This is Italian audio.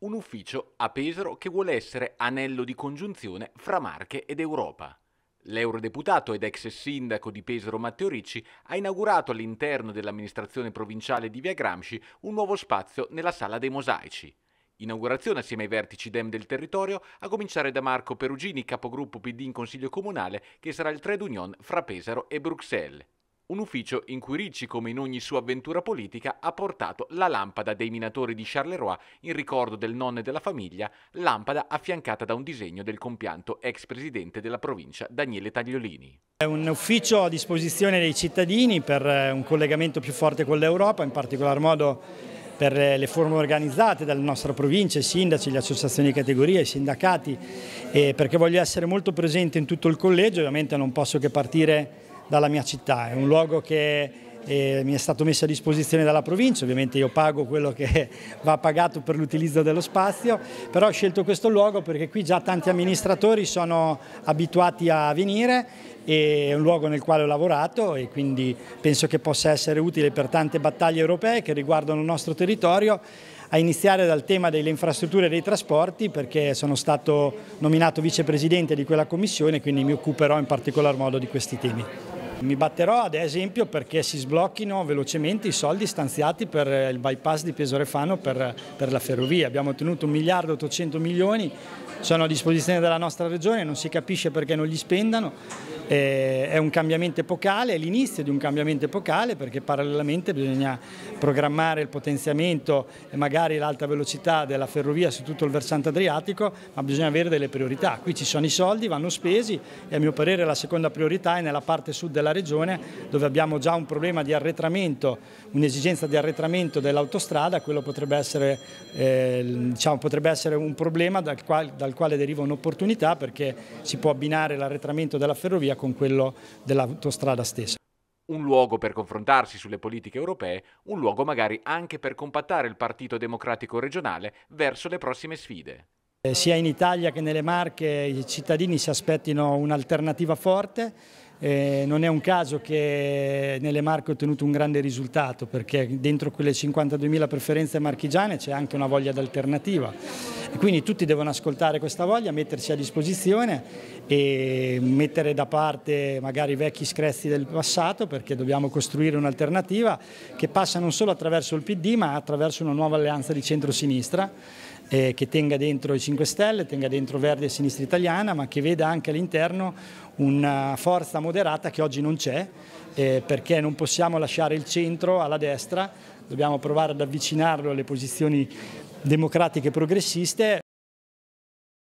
un ufficio a Pesaro che vuole essere anello di congiunzione fra Marche ed Europa. L'eurodeputato ed ex sindaco di Pesaro Matteo Ricci ha inaugurato all'interno dell'amministrazione provinciale di Via Gramsci un nuovo spazio nella Sala dei Mosaici. Inaugurazione assieme ai vertici DEM del territorio, a cominciare da Marco Perugini, capogruppo PD in Consiglio Comunale, che sarà il trade union fra Pesaro e Bruxelles. Un ufficio in cui Ricci, come in ogni sua avventura politica, ha portato la lampada dei minatori di Charleroi in ricordo del nonno e della famiglia, lampada affiancata da un disegno del compianto ex presidente della provincia Daniele Tagliolini. È un ufficio a disposizione dei cittadini per eh, un collegamento più forte con l'Europa, in particolar modo per eh, le forme organizzate dalla nostra provincia, i sindaci, le associazioni di categoria, i sindacati, eh, perché voglio essere molto presente in tutto il collegio, ovviamente non posso che partire dalla mia città, è un luogo che eh, mi è stato messo a disposizione dalla provincia, ovviamente io pago quello che va pagato per l'utilizzo dello spazio, però ho scelto questo luogo perché qui già tanti amministratori sono abituati a venire, è un luogo nel quale ho lavorato e quindi penso che possa essere utile per tante battaglie europee che riguardano il nostro territorio a iniziare dal tema delle infrastrutture e dei trasporti perché sono stato nominato vicepresidente di quella commissione e quindi mi occuperò in particolar modo di questi temi. Mi batterò ad esempio perché si sblocchino velocemente i soldi stanziati per eh, il bypass di Pesorefano per, per la ferrovia. Abbiamo ottenuto 1 miliardo 800 milioni, sono a disposizione della nostra regione, non si capisce perché non li spendano eh, è un cambiamento epocale, è l'inizio di un cambiamento epocale perché parallelamente bisogna programmare il potenziamento e magari l'alta velocità della ferrovia su tutto il versante adriatico, ma bisogna avere delle priorità. Qui ci sono i soldi, vanno spesi e a mio parere la seconda priorità è nella parte sud della regione dove abbiamo già un problema di arretramento, un'esigenza di arretramento dell'autostrada, quello potrebbe essere, eh, diciamo, potrebbe essere, un problema dal quale, dal quale deriva un'opportunità perché si può abbinare l'arretramento della ferrovia con quello dell'autostrada stessa. Un luogo per confrontarsi sulle politiche europee, un luogo magari anche per compattare il Partito Democratico regionale verso le prossime sfide. Eh, sia in Italia che nelle Marche i cittadini si aspettino un'alternativa forte eh, non è un caso che nelle Marche ho ottenuto un grande risultato perché dentro quelle 52.000 preferenze marchigiane c'è anche una voglia d'alternativa quindi tutti devono ascoltare questa voglia, mettersi a disposizione e mettere da parte magari i vecchi screzzi del passato perché dobbiamo costruire un'alternativa che passa non solo attraverso il PD ma attraverso una nuova alleanza di centro-sinistra eh, che tenga dentro i 5 Stelle, tenga dentro Verde e Sinistra Italiana, ma che veda anche all'interno una forza moderata che oggi non c'è, eh, perché non possiamo lasciare il centro alla destra, dobbiamo provare ad avvicinarlo alle posizioni democratiche progressiste.